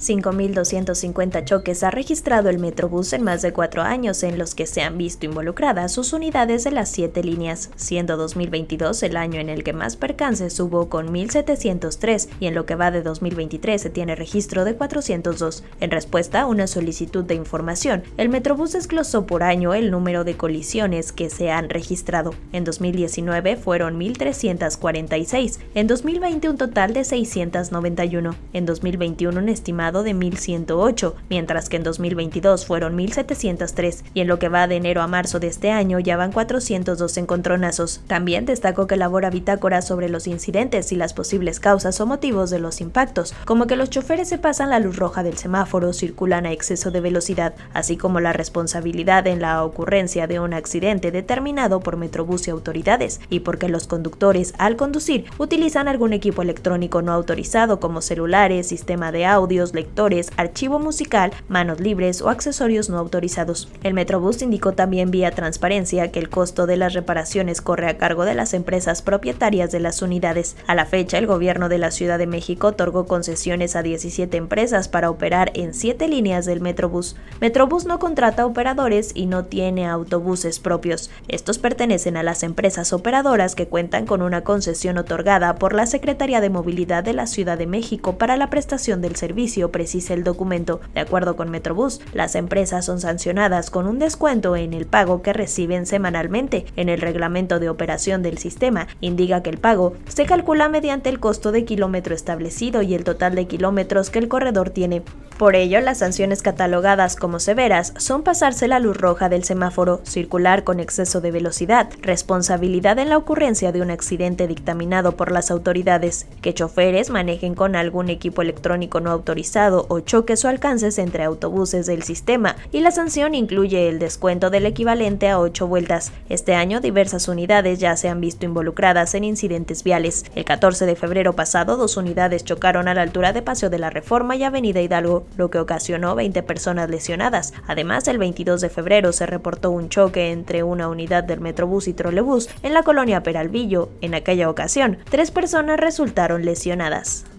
5.250 choques ha registrado el Metrobús en más de cuatro años en los que se han visto involucradas sus unidades de las siete líneas, siendo 2022 el año en el que más percances hubo con 1.703 y en lo que va de 2023 se tiene registro de 402. En respuesta a una solicitud de información, el Metrobús desglosó por año el número de colisiones que se han registrado. En 2019 fueron 1.346, en 2020 un total de 691, en 2021 un estimado de 1.108, mientras que en 2022 fueron 1.703 y en lo que va de enero a marzo de este año ya van 402 encontronazos. También destacó que elabora bitácora sobre los incidentes y las posibles causas o motivos de los impactos, como que los choferes se pasan la luz roja del semáforo, circulan a exceso de velocidad, así como la responsabilidad en la ocurrencia de un accidente determinado por Metrobús y autoridades, y porque los conductores al conducir utilizan algún equipo electrónico no autorizado como celulares, sistema de audios, lectores, archivo musical, manos libres o accesorios no autorizados. El Metrobús indicó también vía transparencia que el costo de las reparaciones corre a cargo de las empresas propietarias de las unidades. A la fecha, el gobierno de la Ciudad de México otorgó concesiones a 17 empresas para operar en 7 líneas del Metrobús. Metrobús no contrata operadores y no tiene autobuses propios. Estos pertenecen a las empresas operadoras que cuentan con una concesión otorgada por la Secretaría de Movilidad de la Ciudad de México para la prestación del servicio precise precisa el documento. De acuerdo con Metrobús, las empresas son sancionadas con un descuento en el pago que reciben semanalmente. En el reglamento de operación del sistema indica que el pago se calcula mediante el costo de kilómetro establecido y el total de kilómetros que el corredor tiene. Por ello, las sanciones catalogadas como severas son pasarse la luz roja del semáforo, circular con exceso de velocidad, responsabilidad en la ocurrencia de un accidente dictaminado por las autoridades, que choferes manejen con algún equipo electrónico no autorizado o choques o alcances entre autobuses del sistema, y la sanción incluye el descuento del equivalente a ocho vueltas. Este año diversas unidades ya se han visto involucradas en incidentes viales. El 14 de febrero pasado, dos unidades chocaron a la altura de Paseo de la Reforma y Avenida Hidalgo lo que ocasionó 20 personas lesionadas. Además, el 22 de febrero se reportó un choque entre una unidad del Metrobús y Trolebús en la colonia Peralvillo. En aquella ocasión, tres personas resultaron lesionadas.